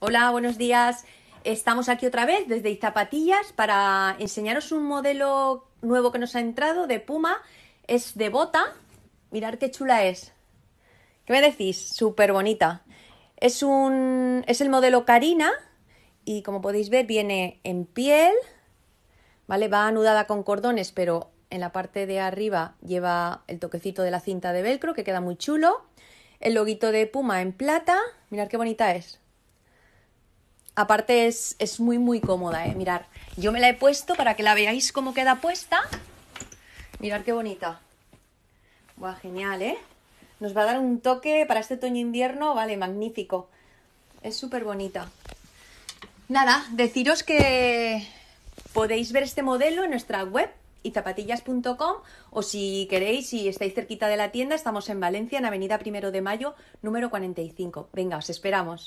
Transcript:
Hola, buenos días. Estamos aquí otra vez desde IZAPATILLAS para enseñaros un modelo nuevo que nos ha entrado de Puma. Es de bota. Mirad qué chula es. ¿Qué me decís? Súper bonita. Es, un, es el modelo Karina y como podéis ver viene en piel, ¿vale? Va anudada con cordones, pero en la parte de arriba lleva el toquecito de la cinta de velcro que queda muy chulo. El loguito de Puma en plata. Mirad qué bonita es. Aparte es, es muy muy cómoda, ¿eh? Mirar, yo me la he puesto para que la veáis cómo queda puesta. Mirad qué bonita. Buah, genial, ¿eh? Nos va a dar un toque para este otoño-invierno, e vale, magnífico. Es súper bonita. Nada, deciros que podéis ver este modelo en nuestra web y zapatillas.com o si queréis, si estáis cerquita de la tienda, estamos en Valencia, en Avenida Primero de Mayo, número 45. Venga, os esperamos.